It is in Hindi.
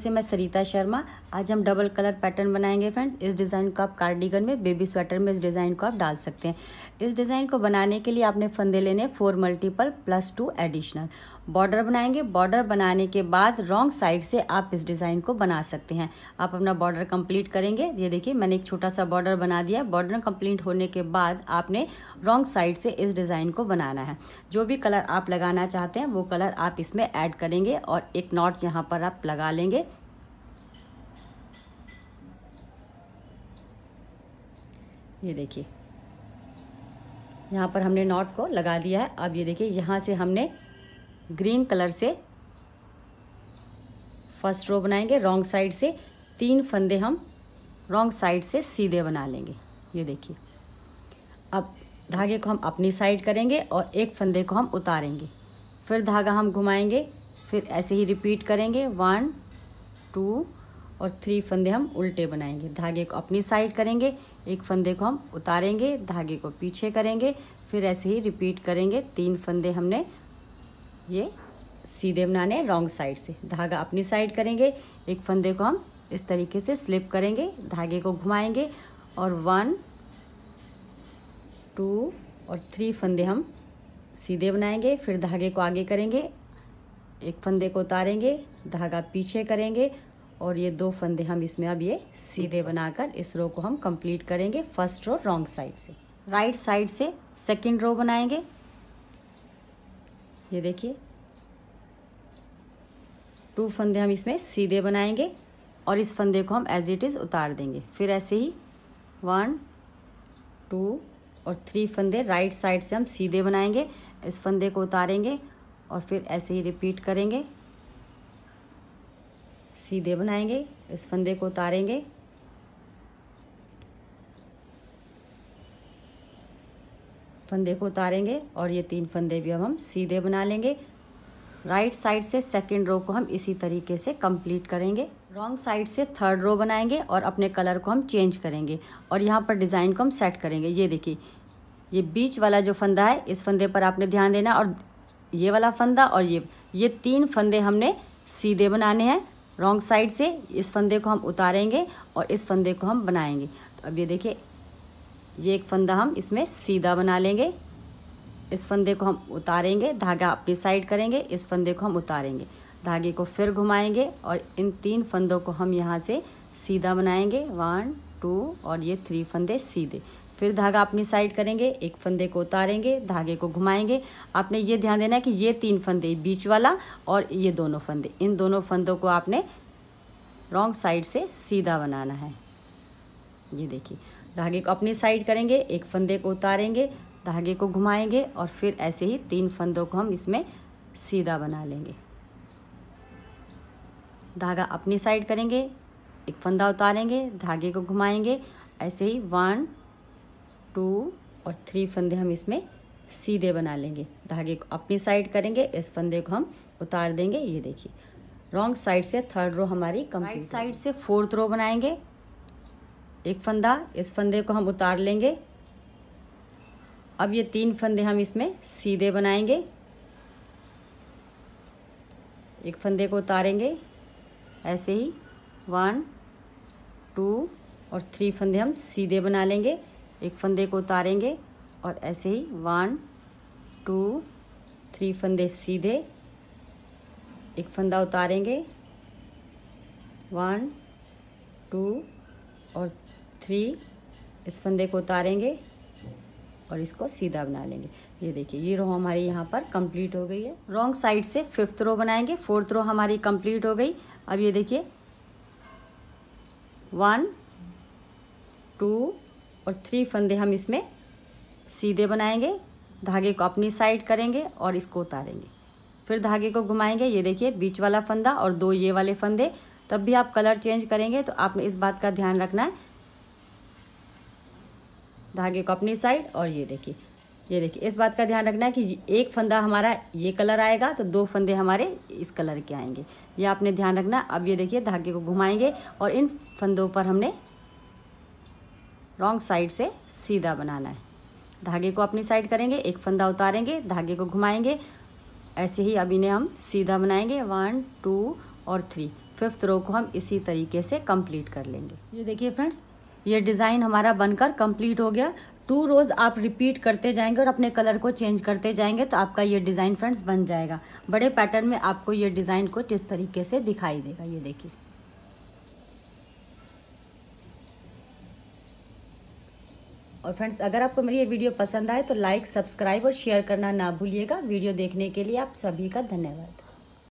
से मैं सरिता शर्मा आज हम डबल कलर पैटर्न बनाएंगे फ्रेंड्स इस डिज़ाइन को आप कार्डिगन में बेबी स्वेटर में इस डिज़ाइन को आप डाल सकते हैं इस डिज़ाइन को बनाने के लिए आपने फंदे लेने four multiple plus two additional border बनाएंगे बॉर्डर बनाने के बाद रॉन्ग साइड से आप इस डिज़ाइन को बना सकते हैं आप अपना बॉर्डर कंप्लीट करेंगे ये देखिए मैंने एक छोटा सा बॉर्डर बना दिया बॉर्डर कंप्लीट होने के बाद आपने रॉन्ग साइड से इस डिज़ाइन को बनाना है जो भी कलर आप लगाना चाहते हैं वो कलर आप इसमें ऐड करेंगे और एक नॉट यहाँ पर आप लगा लेंगे ये देखिए यहाँ पर हमने नॉट को लगा दिया है अब ये देखिए यहाँ से हमने ग्रीन कलर से फर्स्ट रो बनाएंगे रॉन्ग साइड से तीन फंदे हम रॉन्ग साइड से सीधे बना लेंगे ये देखिए अब धागे को हम अपनी साइड करेंगे और एक फंदे को हम उतारेंगे फिर धागा हम घुमाएंगे फिर ऐसे ही रिपीट करेंगे वन टू और थ्री फंदे हम उल्टे बनाएंगे धागे को अपनी साइड करेंगे एक फंदे को हम उतारेंगे धागे को पीछे करेंगे फिर ऐसे ही रिपीट करेंगे तीन फंदे हमने ये सीधे बनाने रॉन्ग साइड से धागा अपनी साइड करेंगे एक फंदे को हम इस तरीके से स्लिप करेंगे धागे को घुमाएंगे और वन टू और थ्री फंदे हम सीधे बनाएंगे फिर धागे को आगे करेंगे एक फंदे को उतारेंगे धागा पीछे करेंगे और ये दो फंदे हम इसमें अब ये सीधे बनाकर इस रो को हम कंप्लीट करेंगे फर्स्ट रो रॉन्ग साइड से राइट साइड से सेकंड रो बनाएंगे ये देखिए टू फंदे हम इसमें सीधे बनाएंगे और इस फंदे को हम एज इट इज़ उतार देंगे फिर ऐसे ही वन टू और थ्री फंदे राइट साइड से हम सीधे बनाएंगे इस फंदे को उतारेंगे और फिर ऐसे ही रिपीट करेंगे सीधे बनाएंगे इस फंदे को उतारेंगे फंदे को उतारेंगे और ये तीन फंदे भी अब हम सीधे बना लेंगे राइट साइड से सेकंड रो को हम इसी तरीके से कंप्लीट करेंगे रॉन्ग साइड से थर्ड रो बनाएंगे और अपने कलर को हम चेंज करेंगे और यहाँ पर डिज़ाइन को हम सेट करेंगे ये देखिए ये बीच वाला जो फंदा है इस फंदे पर आपने ध्यान देना और ये वाला फंदा और ये ये तीन फंदे हमने सीधे बनाने हैं रॉन्ग साइड से इस फंदे को हम उतारेंगे और इस फंदे को हम बनाएंगे तो अब ये देखिए ये एक फंदा हम इसमें सीधा बना लेंगे इस फंदे को हम उतारेंगे धागा अपनी साइड करेंगे इस फंदे को हम उतारेंगे धागे को फिर घुमाएंगे और इन तीन फंदों को हम यहाँ से सीधा बनाएंगे वन टू और ये थ्री फंदे सीधे फिर धागा अपनी साइड करेंगे एक फंदे को उतारेंगे धागे को घुमाएंगे आपने ये ध्यान देना है कि ये तीन फंदे बीच वाला और ये दोनों फंदे इन दोनों फंदों को आपने रॉन्ग साइड से सीधा बनाना है ये देखिए धागे को अपनी साइड करेंगे एक फंदे को उतारेंगे धागे को घुमाएंगे और फिर ऐसे ही तीन फंदों को हम इसमें सीधा बना लेंगे धागा अपनी साइड करेंगे एक फंदा उतारेंगे धागे को घुमाएंगे ऐसे ही वन टू और थ्री फंदे हम इसमें सीधे बना लेंगे धागे को अपनी साइड करेंगे इस फंदे को हम उतार देंगे ये देखिए रॉन्ग साइड से थर्ड रो हमारी कम्प्लीट साइड से फोर्थ रो बनाएंगे एक फंदा इस फंदे को हम उतार लेंगे अब ये तीन फंदे हम इसमें सीधे बनाएंगे एक फंदे को उतारेंगे ऐसे ही वन टू और थ्री फंदे हम सीधे बना लेंगे एक फंदे को उतारेंगे और ऐसे ही वन टू थ्री फंदे सीधे एक फंदा उतारेंगे वन टू और थ्री इस फंदे को उतारेंगे और इसको सीधा बना लेंगे ये देखिए ये रो हमारी यहाँ पर कंप्लीट हो गई है रॉन्ग साइड से फिफ्थ रो बनाएंगे फोर्थ रो हमारी कंप्लीट हो गई अब ये देखिए वन टू और थ्री फंदे हम इसमें सीधे बनाएंगे धागे को अपनी साइड करेंगे और इसको उतारेंगे फिर धागे को घुमाएंगे ये देखिए बीच वाला फंदा और दो ये वाले फंदे तब भी आप कलर चेंज करेंगे तो आपने इस बात का ध्यान रखना है धागे को अपनी साइड और ये देखिए ये देखिए इस बात का ध्यान रखना है कि एक फंदा हमारा ये कलर आएगा तो दो फंदे हमारे इस कलर के आएंगे ये आपने ध्यान रखना अब ये देखिए धागे को घुमाएंगे और इन फंदों पर हमने रॉन्ग साइड से सीधा बनाना है धागे को अपनी साइड करेंगे एक फंदा उतारेंगे धागे को घुमाएंगे ऐसे ही अब इन्हें हम सीधा बनाएंगे वन टू और थ्री फिफ्थ रो को हम इसी तरीके से कंप्लीट कर लेंगे ये देखिए फ्रेंड्स ये डिज़ाइन हमारा बनकर कंप्लीट हो गया टू रोज़ आप रिपीट करते जाएंगे और अपने कलर को चेंज करते जाएंगे तो आपका ये डिज़ाइन फ्रेंड्स बन जाएगा बड़े पैटर्न में आपको ये डिज़ाइन कुछ इस तरीके से दिखाई देगा ये देखिए और फ्रेंड्स अगर आपको मेरी ये वीडियो पसंद आए तो लाइक सब्सक्राइब और शेयर करना ना भूलिएगा वीडियो देखने के लिए आप सभी का धन्यवाद